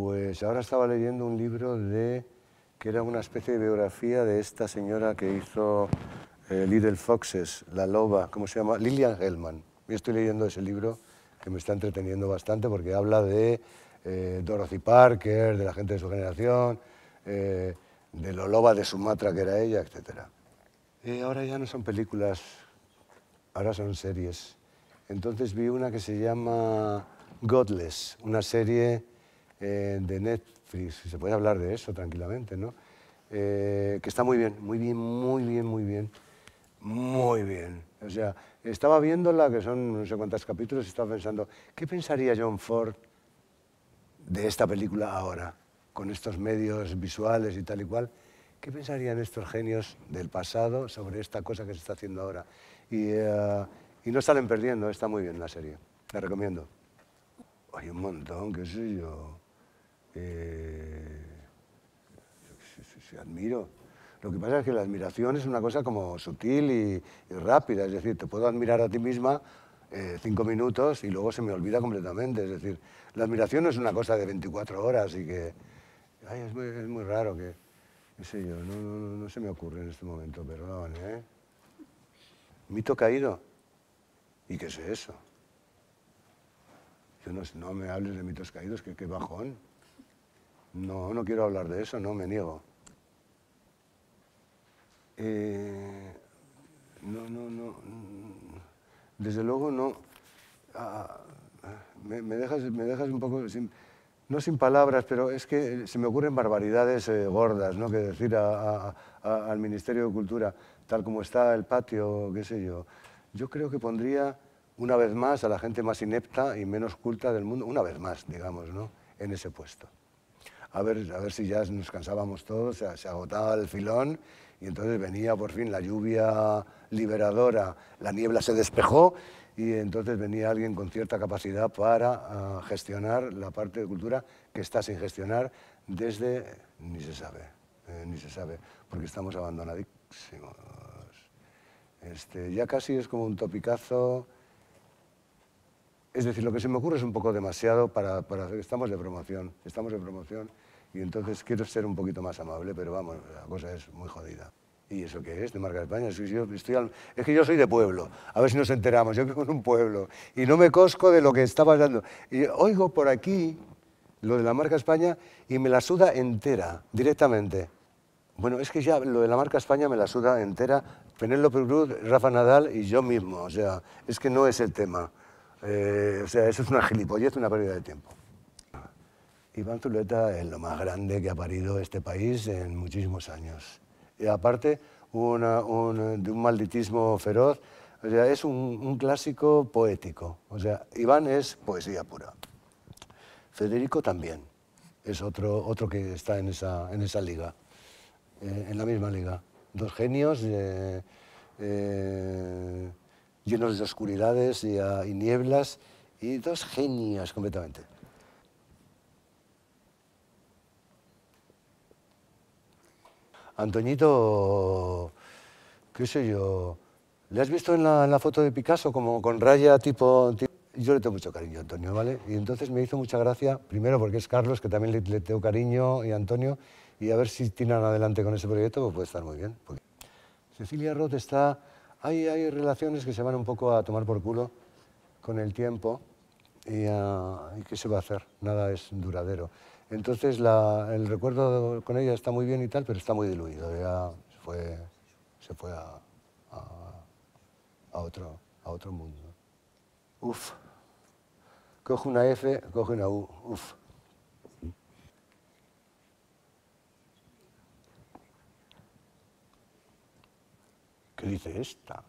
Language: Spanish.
Pues ahora estaba leyendo un libro de que era una especie de biografía de esta señora que hizo eh, Little Foxes, La Loba, ¿cómo se llama? Lillian Hellman. Yo estoy leyendo ese libro que me está entreteniendo bastante porque habla de eh, Dorothy Parker, de la gente de su generación, eh, de la loba de Sumatra que era ella, etc. ahora ya no son películas, ahora son series. Entonces vi una que se llama Godless, una serie eh, de Netflix, se puede hablar de eso tranquilamente, ¿no? Eh, que está muy bien, muy bien, muy bien, muy bien, muy bien. O sea, estaba viéndola, que son no sé cuántos capítulos, y estaba pensando, ¿qué pensaría John Ford de esta película ahora, con estos medios visuales y tal y cual? ¿Qué pensarían estos genios del pasado sobre esta cosa que se está haciendo ahora? Y, eh, no salen perdiendo, está muy bien la serie, la recomiendo. Hay un montón, qué sé yo. Eh, se admiro. Lo que pasa es que la admiración es una cosa como sutil y, rápida, es decir, te puedo admirar a ti misma eh, cinco minutos y luego se me olvida completamente, es decir, la admiración no es una cosa de 24 horas y que... es, muy, raro que... no, se me ocurre en este momento, perdón, ¿eh? Mito caído. ¿Y qué es eso? no, me hables de mitos caídos, que qué bajón. No, no quiero hablar de eso, no, me niego. Eh, no, no, no. Mm, desde luego no. Ah, ah, me, dejas, un poco, no sin palabras, pero es que se me ocurren barbaridades eh, gordas, ¿no? Que decir al Ministerio de Cultura, tal como está el patio, qué sé yo. Yo creo que pondría una vez más a la gente más inepta y menos culta del mundo, una vez más, digamos, ¿no? en ese puesto a ver, a ver si ya nos cansábamos todos, se agotaba el filón y entonces venía por fin la lluvia liberadora, la niebla se despejó y entonces venía alguien con cierta capacidad para ah, gestionar la parte de cultura que está sin gestionar desde, ni se sabe, eh, ni se sabe, porque estamos abandonadísimos. Este, ya casi es como un topicazo es decir, lo que se me ocurre es un poco demasiado para, para, Estamos de promoción, estamos de promoción y entonces quiero ser un poquito más amable, pero vamos, la cosa es muy jodida. ¿Y eso qué es? De Marca España. Es que, yo soy de pueblo. A ver si nos enteramos. Yo vivo en un pueblo y no me cosco de lo que está pasando. Y oigo por aquí lo de la Marca España y me la suda entera, directamente. Bueno, es que ya lo de la Marca España me la suda entera Penélope Cruz, Rafa Nadal y yo mismo. O sea, es que no es el tema. Eh, o sea, eso es una gilipollez, una pérdida de tiempo. Iván Zuleta es lo más grande que ha parido este país en muchísimos años. Y aparte, un, de un malditismo feroz, o sea, es un, clásico poético. O sea, Iván es poesía pura. Federico también es otro, otro que está en esa, en esa liga, eh, en la misma liga. Dos genios. Eh, llenos de oscuridades ah, y, nieblas, y dos genias completamente. Antoñito, qué sé yo, ¿le has visto en la, foto de Picasso como con raya tipo, Yo le tengo mucho cariño a Antonio, ¿vale? Y entonces me hizo mucha gracia, primero porque es Carlos, que también le, tengo cariño, y Antonio, y a ver si tiran adelante con ese proyecto, pues puede estar muy bien. Cecilia Roth está hay, relaciones que se van un poco a tomar por culo con el tiempo y, ah, qué se va a hacer, nada es duradero. Entonces el recuerdo con ella está muy bien y tal, pero está muy diluido, ya se fue, a, otro, a otro mundo. Uf, coge una F, coge una U, uf. dice esta.